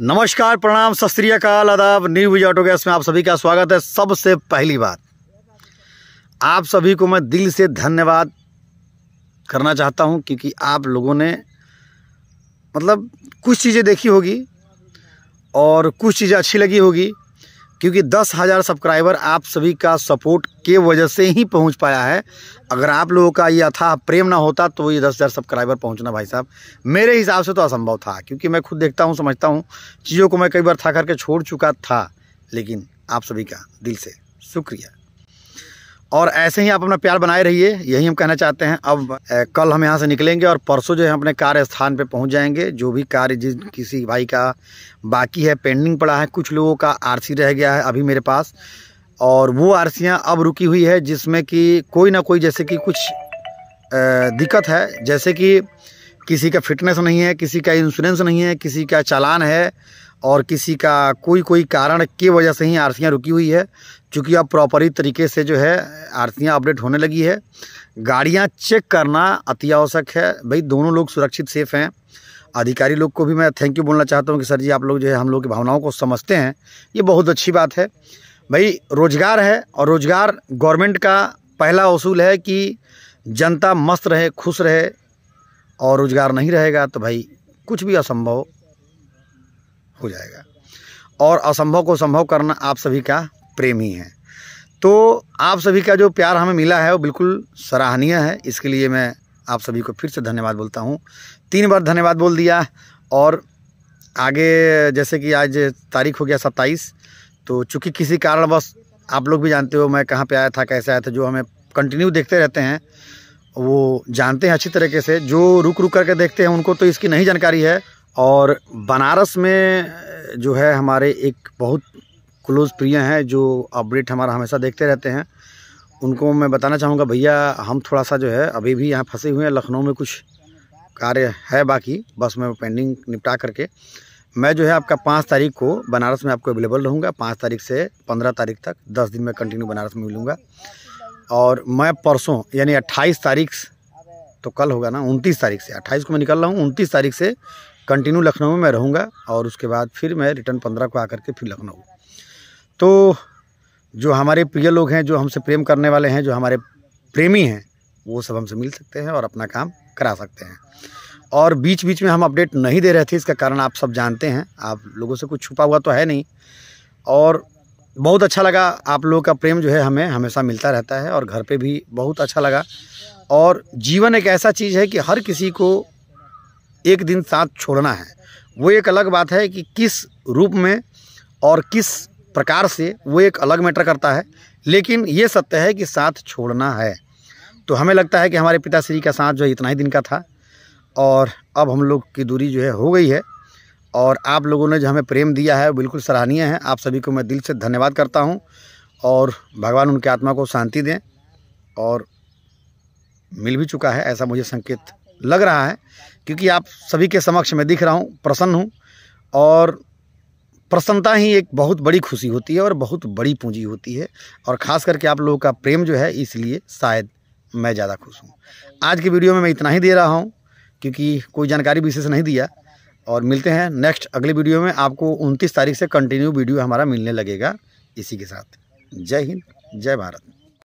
नमस्कार प्रणाम सत श्रीकाल आदाब न्यू विजय ऑटो गैस में आप सभी का स्वागत है सबसे पहली बात आप सभी को मैं दिल से धन्यवाद करना चाहता हूं क्योंकि आप लोगों ने मतलब कुछ चीज़ें देखी होगी और कुछ चीज़ें अच्छी लगी होगी क्योंकि दस हज़ार सब्सक्राइबर आप सभी का सपोर्ट के वजह से ही पहुंच पाया है अगर आप लोगों का ये था प्रेम ना होता तो ये दस हज़ार सब्सक्राइबर पहुंचना भाई साहब मेरे हिसाब से तो असंभव था क्योंकि मैं खुद देखता हूँ समझता हूँ चीज़ों को मैं कई बार था करके छोड़ चुका था लेकिन आप सभी का दिल से शुक्रिया और ऐसे ही आप अपना प्यार बनाए रहिए यही हम कहना चाहते हैं अब ए, कल हम यहाँ से निकलेंगे और परसों जो है अपने कार्य स्थान पर पहुँच जाएंगे जो भी कार्य जिस किसी भाई का बाकी है पेंडिंग पड़ा है कुछ लोगों का आरसी रह गया है अभी मेरे पास और वो आरसियाँ अब रुकी हुई है जिसमें कि कोई ना कोई जैसे कि कुछ दिक्कत है जैसे कि किसी का फिटनेस नहीं है किसी का इंश्योरेंस नहीं है किसी का चालान है और किसी का कोई कोई कारण के वजह से ही आरतियाँ रुकी हुई है चूँकि अब प्रॉपरी तरीके से जो है आरतियाँ अपडेट होने लगी है गाड़ियाँ चेक करना अति आवश्यक है भाई दोनों लोग सुरक्षित सेफ़ हैं अधिकारी लोग को भी मैं थैंक यू बोलना चाहता हूँ कि सर जी आप लोग जो है हम लोग की भावनाओं को समझते हैं ये बहुत अच्छी बात है भाई रोज़गार है और रोज़गार गवर्नमेंट का पहला असूल है कि जनता मस्त रहे खुश रहे और रोज़गार नहीं रहेगा तो भाई कुछ भी असंभव हो जाएगा और असंभव को संभव करना आप सभी का प्रेम ही है तो आप सभी का जो प्यार हमें मिला है वो बिल्कुल सराहनीय है इसके लिए मैं आप सभी को फिर से धन्यवाद बोलता हूँ तीन बार धन्यवाद बोल दिया और आगे जैसे कि आज तारीख हो गया सत्ताईस तो चूँकि किसी कारणवश आप लोग भी जानते हो मैं कहाँ पे आया था कैसे आया था जो हमें कंटिन्यू देखते रहते हैं वो जानते हैं अच्छी तरीके से जो रुक रुक करके देखते हैं उनको तो इसकी नहीं जानकारी है और बनारस में जो है हमारे एक बहुत क्लोज़ प्रिय हैं जो अपडेट हमारा हमेशा देखते रहते हैं उनको मैं बताना चाहूँगा भैया हम थोड़ा सा जो है अभी भी यहाँ फंसे हुए हैं लखनऊ में कुछ कार्य है बाकी बस मैं पेंडिंग निपटा करके मैं जो है आपका पाँच तारीख को बनारस में आपको अवेलेबल रहूँगा पाँच तारीख से पंद्रह तारीख तक दस दिन में कंटिन्यू बनारस में मिलूँगा और मैं परसों यानी अट्ठाईस तारीख तो कल होगा ना उनतीस तारीख से अट्ठाईस को मैं निकल रहा हूँ उनतीस तारीख से कंटिन्यू लखनऊ में मैं रहूँगा और उसके बाद फिर मैं रिटर्न पंद्रह को आकर के फिर लखनऊ तो जो हमारे प्रिय लोग हैं जो हमसे प्रेम करने वाले हैं जो हमारे प्रेमी हैं वो सब हमसे मिल सकते हैं और अपना काम करा सकते हैं और बीच बीच में हम अपडेट नहीं दे रहे थे इसका कारण आप सब जानते हैं आप लोगों से कुछ छुपा हुआ तो है नहीं और बहुत अच्छा लगा आप लोगों का प्रेम जो है हमें हमेशा मिलता रहता है और घर पे भी बहुत अच्छा लगा और जीवन एक ऐसा चीज़ है कि हर किसी को एक दिन साथ छोड़ना है वो एक अलग बात है कि किस रूप में और किस प्रकार से वो एक अलग मैटर करता है लेकिन ये सत्य है कि साथ छोड़ना है तो हमें लगता है कि हमारे पिताश्री का साथ जो है इतना ही दिन का था और अब हम लोग की दूरी जो है हो गई है और आप लोगों ने जो हमें प्रेम दिया है बिल्कुल सराहनीय है आप सभी को मैं दिल से धन्यवाद करता हूँ और भगवान उनकी आत्मा को शांति दें और मिल भी चुका है ऐसा मुझे संकेत लग रहा है क्योंकि आप सभी के समक्ष मैं दिख रहा हूँ प्रसन्न हूँ और प्रसन्नता ही एक बहुत बड़ी खुशी होती है और बहुत बड़ी पूंजी होती है और ख़ास करके आप लोगों का प्रेम जो है इसलिए शायद मैं ज़्यादा खुश हूँ आज के वीडियो में मैं इतना ही दे रहा हूँ क्योंकि कोई जानकारी विशेष नहीं दिया और मिलते हैं नेक्स्ट अगले वीडियो में आपको उनतीस तारीख से कंटिन्यू वीडियो हमारा मिलने लगेगा इसी के साथ जय हिंद जय भारत